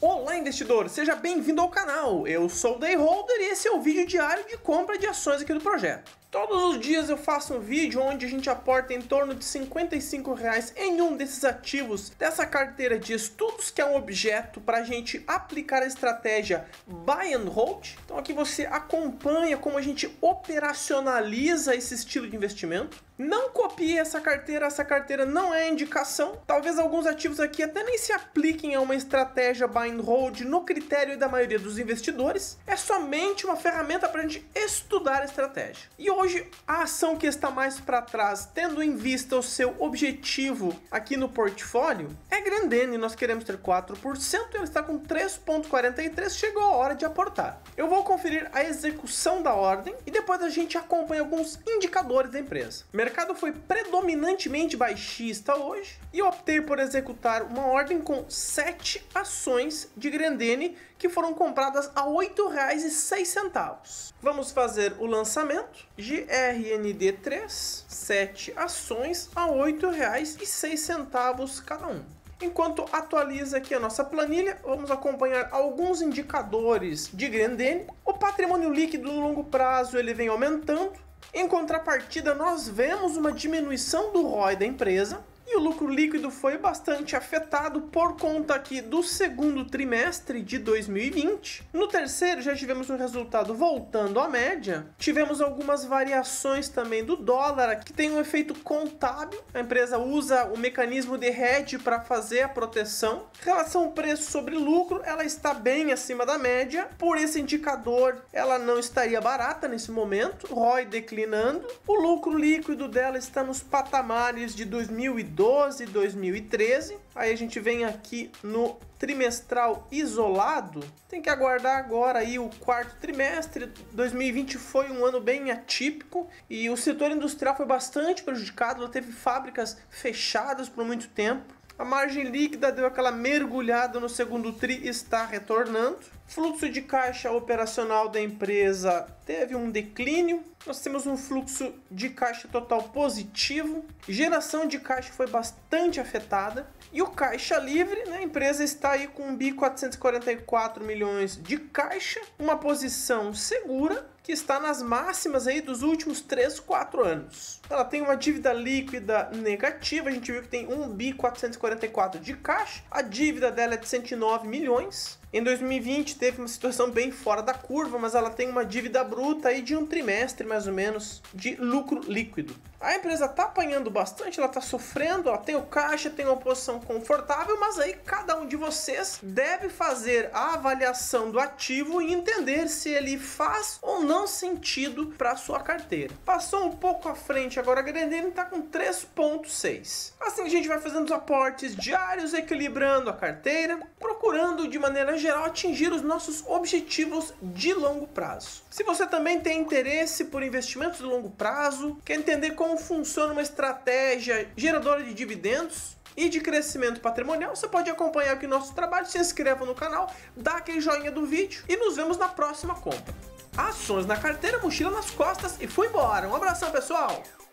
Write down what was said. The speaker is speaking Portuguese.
Olá investidor, seja bem-vindo ao canal. Eu sou o Dayholder e esse é o vídeo diário de compra de ações aqui do projeto. Todos os dias eu faço um vídeo onde a gente aporta em torno de 55 reais em um desses ativos dessa carteira de estudos que é um objeto para a gente aplicar a estratégia buy and hold. Então aqui você acompanha como a gente operacionaliza esse estilo de investimento. Não copie essa carteira, essa carteira não é indicação. Talvez alguns ativos aqui até nem se apliquem a uma estratégia buy and hold no critério da maioria dos investidores. É somente uma ferramenta para a gente estudar a estratégia. E hoje hoje a ação que está mais para trás, tendo em vista o seu objetivo aqui no portfólio, é Grandene. Nós queremos ter 4%, ela está com 3,43, chegou a hora de aportar. Eu vou conferir a execução da ordem e depois a gente acompanha alguns indicadores da empresa. O mercado foi predominantemente baixista hoje e eu optei por executar uma ordem com 7 ações de Grandene que foram compradas a R$ 8,06. Vamos fazer o lançamento de RND3, 7 ações a R$ 8,06 cada um. Enquanto atualiza aqui a nossa planilha, vamos acompanhar alguns indicadores de Grendene. O patrimônio líquido no longo prazo ele vem aumentando. Em contrapartida, nós vemos uma diminuição do ROI da empresa, o lucro líquido foi bastante afetado por conta aqui do segundo trimestre de 2020. No terceiro já tivemos um resultado voltando à média. Tivemos algumas variações também do dólar, que tem um efeito contábil. A empresa usa o mecanismo de hedge para fazer a proteção. Em relação ao preço sobre lucro, ela está bem acima da média. Por esse indicador, ela não estaria barata nesse momento. ROI declinando. O lucro líquido dela está nos patamares de 2012 2012, 2013. Aí a gente vem aqui no trimestral isolado. Tem que aguardar agora aí o quarto trimestre. 2020 foi um ano bem atípico e o setor industrial foi bastante prejudicado. Ela teve fábricas fechadas por muito tempo. A margem líquida deu aquela mergulhada no segundo tri e está retornando. Fluxo de caixa operacional da empresa teve um declínio. Nós temos um fluxo de caixa total positivo. Geração de caixa foi bastante afetada. E o caixa livre, né? a empresa está aí com 1.444 milhões de caixa, uma posição segura que está nas máximas aí dos últimos 3, 4 anos. Ela tem uma dívida líquida negativa, a gente viu que tem 1.444 444 de caixa. A dívida dela é de 109 milhões. Em 2020 teve uma situação bem fora da curva, mas ela tem uma dívida bruta aí de um trimestre mais ou menos de lucro líquido. A empresa tá apanhando bastante, ela tá sofrendo, ela tem o caixa, tem uma posição confortável, mas aí cada um de vocês deve fazer a avaliação do ativo e entender se ele faz ou não sentido para sua carteira. Passou um pouco à frente agora, a Grendene tá com 3.6. Assim a gente vai fazendo os aportes diários, equilibrando a carteira, procurando de maneira geral atingir os nossos objetivos de longo prazo. Se você também tem interesse por investimentos de longo prazo, quer entender como funciona uma estratégia geradora de dividendos, e de crescimento patrimonial, você pode acompanhar aqui nosso trabalho, se inscreva no canal, dá aquele joinha do vídeo e nos vemos na próxima compra. Ações na carteira, mochila nas costas e fui embora. Um abração, pessoal!